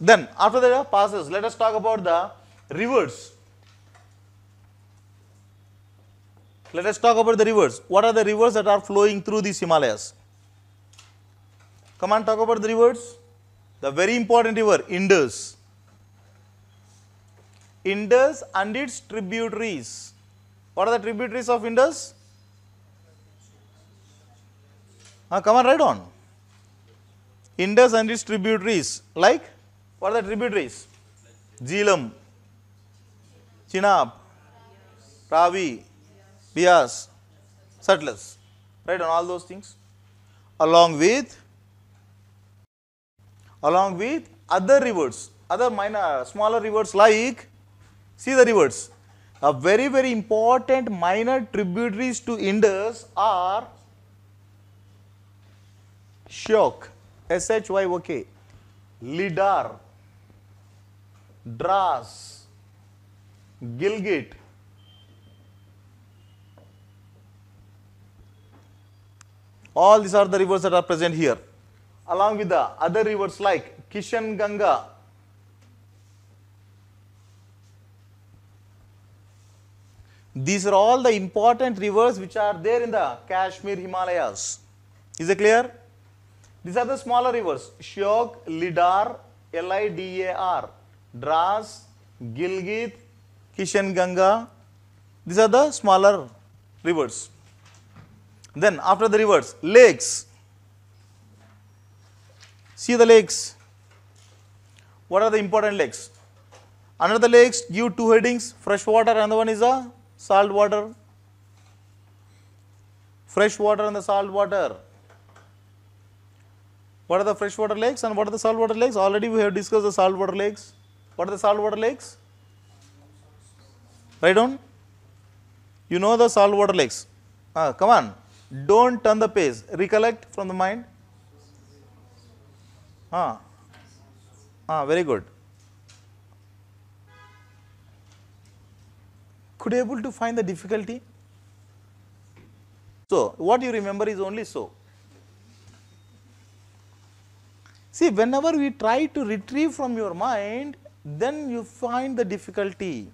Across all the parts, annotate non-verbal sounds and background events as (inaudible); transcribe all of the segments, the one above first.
Then after the passes, let us talk about the rivers. Let us talk about the rivers. What are the rivers that are flowing through these Himalayas? Come on, talk about the rivers. The very important river, Indus. Indus and its tributaries. What are the tributaries of Indus? come on, right on. Indus and its tributaries like what are the tributaries? Jhelum, Chinab, Ravi, Bias, Sutlas, Right, on all those things. Along with, along with other rivers, other minor, smaller rivers like, see the rivers. A very, very important minor tributaries to Indus are Shyok, S-H-Y-O-K, Lidar, Dras, Gilgit, all these are the rivers that are present here along with the other rivers like Kishan Ganga, These are all the important rivers which are there in the Kashmir Himalayas. Is it clear? These are the smaller rivers, Shyok, Lidar, L-I-D-A-R. Dras, Gilgit, Kishan Ganga. These are the smaller rivers. Then after the rivers, lakes. See the lakes. What are the important lakes? Under the lakes, give two headings, fresh water, another one is a salt water. Fresh water and the salt water. What are the freshwater lakes and what are the saltwater lakes? Already we have discussed the saltwater lakes. What are the saltwater lakes? Write down. You know the saltwater lakes. Ah, come on. Don't turn the page. Recollect from the mind. Ah. Ah, very good. Could you able to find the difficulty? So, what you remember is only so. See, whenever we try to retrieve from your mind, then you find the difficulty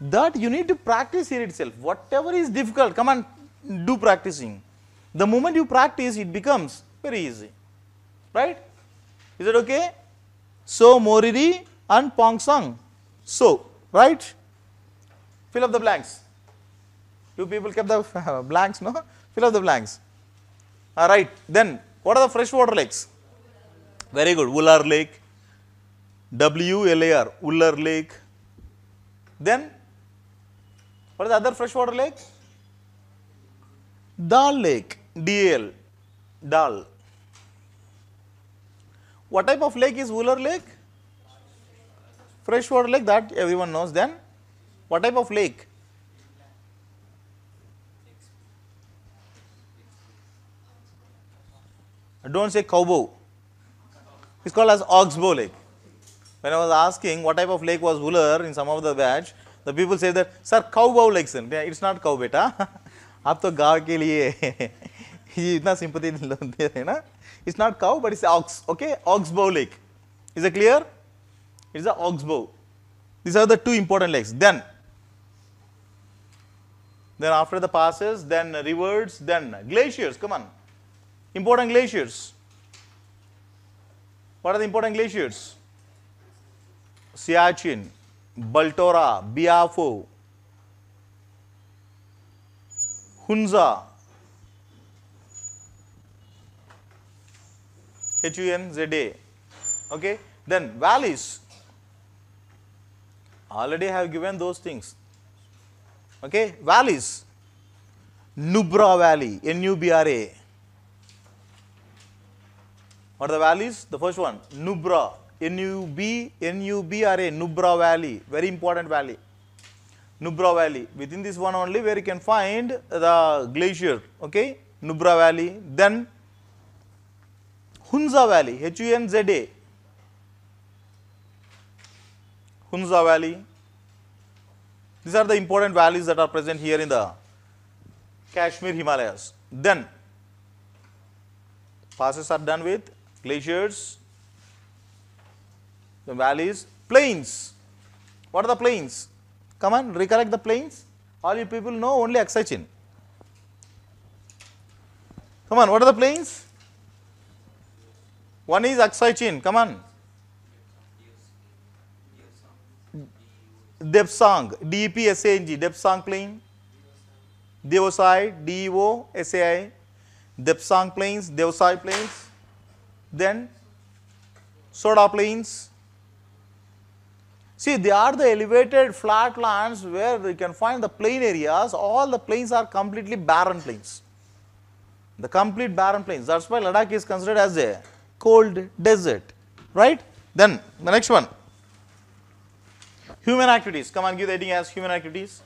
that you need to practice here itself. Whatever is difficult, come and do practicing. The moment you practice, it becomes very easy, right? Is it okay? So, Moriri and Pong Song. So, right? Fill up the blanks. Two people kept the (laughs) blanks, no? Fill up the blanks. All right. Then, what are the freshwater lakes? Very good. Ular Lake, WLAR, Uller Lake. Then what is the other freshwater lake? Dal Lake, D L Dal. What type of lake is Uller Lake? Freshwater lake that everyone knows. Then what type of lake? don't say Cowbow. It's called as Oxbow Lake when I was asking what type of lake was Wooler in some of the batch, the people say that sir cowbow lakes and it's not cow beta (laughs) आप तो गांव के लिए (laughs) ये इतना sympathy दे रहे ना it's ox, cow but it's ox okay oxbow lake is a these are the two important lakes then then after the passes then rivers then glaciers come on important glaciers what are the important glaciers Siachin, Baltora, Biafo, Hunza, HUNZA. Okay. Then valleys, already have given those things. Okay. Valleys, Nubra Valley, N-U-B-R-A. What are the valleys? The first one, Nubra. NUB, NUB a Nubra valley, very important valley, Nubra valley. Within this one only where you can find the glacier, okay, Nubra valley. Then Hunza valley, H-U-N-Z-A, Hunza valley. These are the important valleys that are present here in the Kashmir Himalayas. Then passes are done with glaciers, the valleys, plains. What are the plains? Come on, recollect the plains. All you people know only Exerchin. Come on, what are the plains? One is Aksai come on. Devsang, D-E-P-S-A-N-G, Devsang plain. Devosai, D-E-O-S-A-I, Devsang plains, Devosai plains. Then Soda plains, See, they are the elevated flat lands where we can find the plain areas. All the plains are completely barren plains. The complete barren plains. That's why Ladakh is considered as a cold desert, right? Then the next one, human activities. Come on, give the rating as human activities.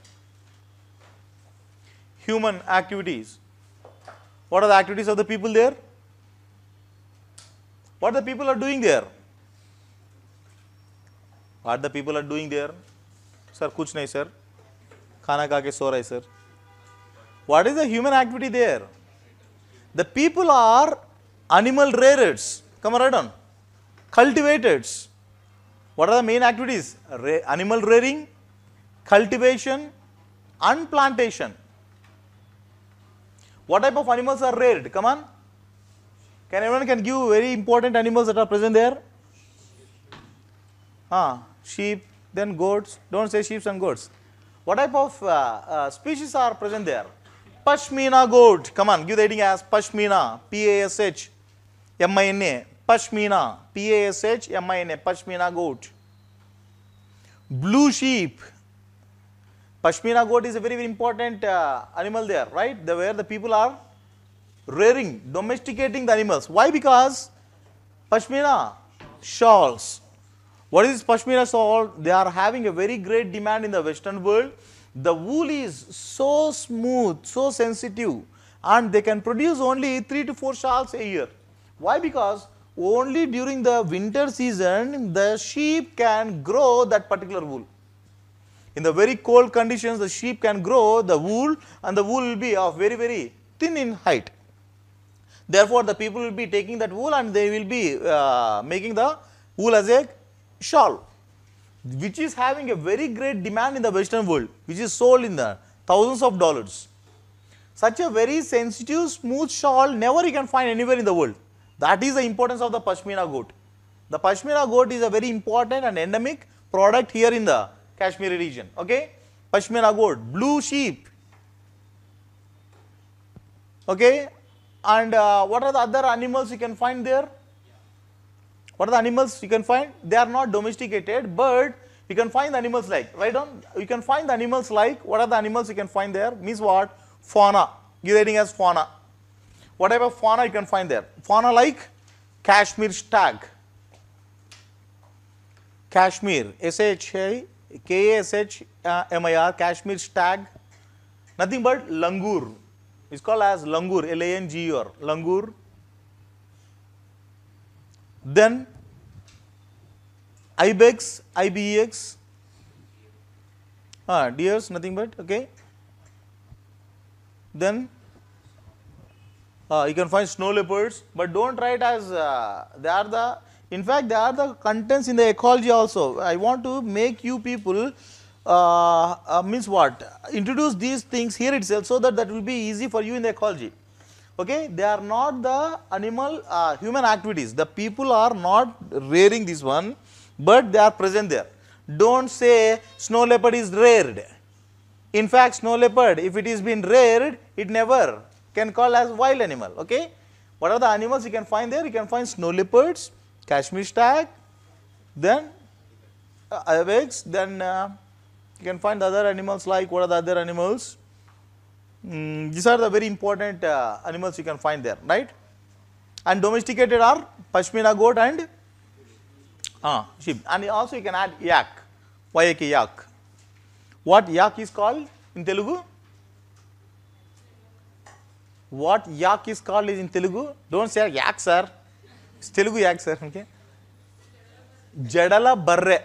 Human activities. What are the activities of the people there? What the people are doing there? what the people are doing there sir kuch nahi sir khana kha ke so rahe sir what is the human activity there the people are animal reared. come on right on cultivators what are the main activities Re animal rearing cultivation and plantation what type of animals are reared come on can everyone can give very important animals that are present there ah sheep, then goats. Don't say sheep and goats. What type of uh, uh, species are present there? Pashmina goat. Come on, give the reading as Pashmina. P A S H M I N A. Pashmina. P A S H M I N A. Pashmina goat. Blue sheep. Pashmina goat is a very, very important uh, animal there, right? The, where the people are rearing, domesticating the animals. Why? Because Pashmina shawls. What is Pashmina shawl? They are having a very great demand in the western world. The wool is so smooth, so sensitive and they can produce only 3 to 4 shawls a year. Why? Because only during the winter season the sheep can grow that particular wool. In the very cold conditions the sheep can grow the wool and the wool will be of very very thin in height. Therefore, the people will be taking that wool and they will be uh, making the wool as a shawl which is having a very great demand in the western world which is sold in the thousands of dollars. Such a very sensitive smooth shawl never you can find anywhere in the world. That is the importance of the Pashmina goat. The Pashmina goat is a very important and endemic product here in the Kashmir region. Okay, Pashmina goat, blue sheep. Okay, and uh, what are the other animals you can find there? What are the animals you can find? They are not domesticated, but you can find the animals like, right on? You can find the animals like, what are the animals you can find there? Means what? Fauna, you writing as fauna. Whatever fauna you can find there? Fauna like Kashmir stag, Kashmir, S-H-A-K-A-S-H-M-I-R, Kashmir stag, nothing but langur. It's called as langur, L-A-N-G-U-R, langur. Then IBEX, IBEX, ah, deers, nothing but okay. Then uh, you can find snow leopards, but do not write as uh, they are the in fact they are the contents in the ecology also. I want to make you people uh, means what introduce these things here itself so that that will be easy for you in the ecology okay they are not the animal uh, human activities the people are not rearing this one but they are present there don't say snow leopard is reared in fact snow leopard if it is been reared it never can call as wild animal okay what are the animals you can find there you can find snow leopards kashmir stag then uh, ibex then uh, you can find other animals like what are the other animals Hmm, these are the very important uh, animals you can find there, right? And domesticated are Pashmina goat and uh, sheep. And also you can add yak, yak, yak. What yak is called in Telugu? What yak is called is in Telugu? Don't say yak, sir. It's Telugu yak, sir. Okay. Jadala barre.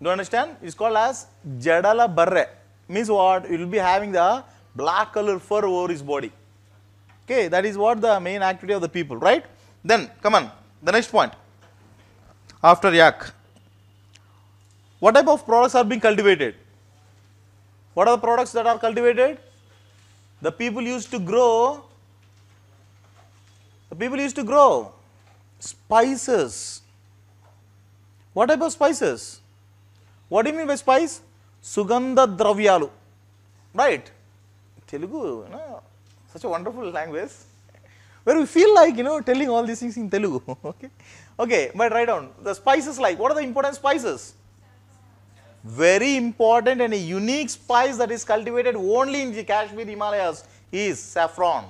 Do you understand? It's called as Jadala barre. Means what? You will be having the black color fur over his body. Okay, that is what the main activity of the people, right? Then, come on, the next point. After yak, what type of products are being cultivated? What are the products that are cultivated? The people used to grow, the people used to grow spices. What type of spices? What do you mean by spice? Sugandha Dravyalu, right? Telugu, you know, such a wonderful language where we feel like you know telling all these things in Telugu. (laughs) okay, okay, but write down the spices like what are the important spices? Very important and a unique spice that is cultivated only in the Kashmir Himalayas is saffron.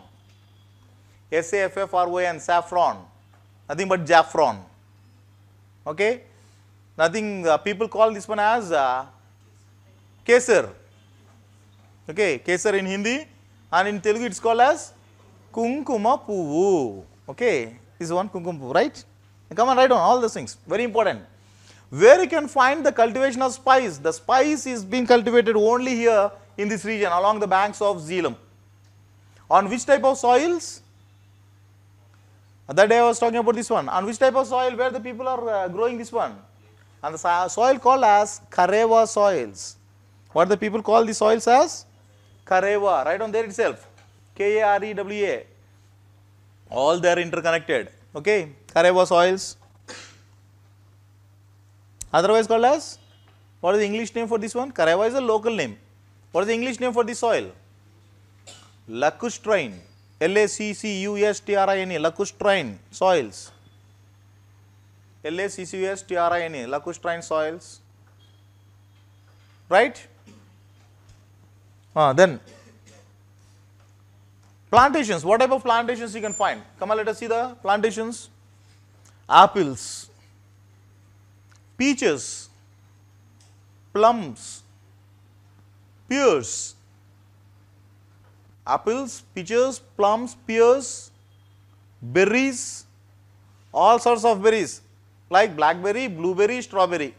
S A F F R O N saffron, nothing but jaffron. Okay, nothing. Uh, people call this one as uh, kesar okay, Kesar in Hindi and in Telugu it is called as Kunkuma Puvu, okay, this one Kunkuma Puvu, right. Come on, write on all those things, very important. Where you can find the cultivation of spice, the spice is being cultivated only here in this region along the banks of Zealam. On which type of soils? That day I was talking about this one. On which type of soil where the people are uh, growing this one? And the soil called as Kareva soils. What the people call the soils as? Karewa, right on there itself. K-A-R-E-W-A. All they are interconnected. Okay. Karewa soils. Otherwise called as, what is the English name for this one? Karewa is a local name. What is the English name for this soil? Lacustrine. L-A-C-C-U-S-T-R-I-N-E. Lacustrine soils. L-A-C-C-U-S-T-R-I-N-E. Lacustrine soils. Right? Uh, then plantations, what type of plantations you can find? Come on, let us see the plantations. Apples, peaches, plums, pears, apples, peaches, plums, pears, berries, all sorts of berries like blackberry, blueberry, strawberry.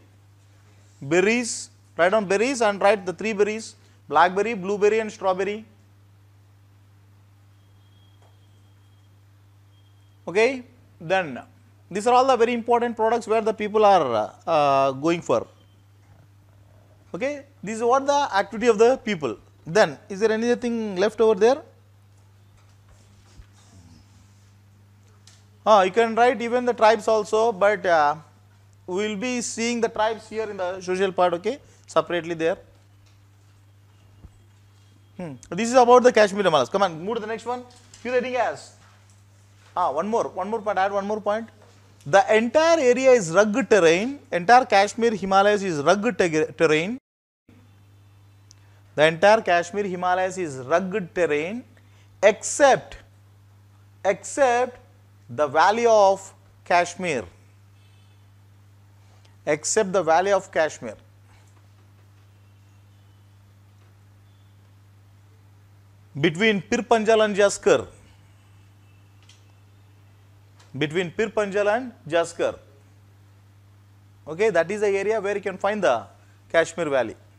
Berries, write on berries and write the three berries blackberry, blueberry and strawberry. Okay, then these are all the very important products where the people are uh, going for. Okay, this is what the activity of the people. Then is there anything left over there? Uh, you can write even the tribes also, but uh, we will be seeing the tribes here in the social part, okay, separately there. Hmm. This is about the cashmere malas. Come on, move to the next one. You gas. as? Ah, one more, one more point. Add one more point. The entire area is rugged terrain. Entire Kashmir Himalayas is rugged terrain. The entire Kashmir Himalayas is rugged terrain, except except the valley of Kashmir. Except the valley of Kashmir. between Pir Panjal and Jaskar. Between Pir Panjal and Jaskar. Okay, that is the area where you can find the Kashmir Valley.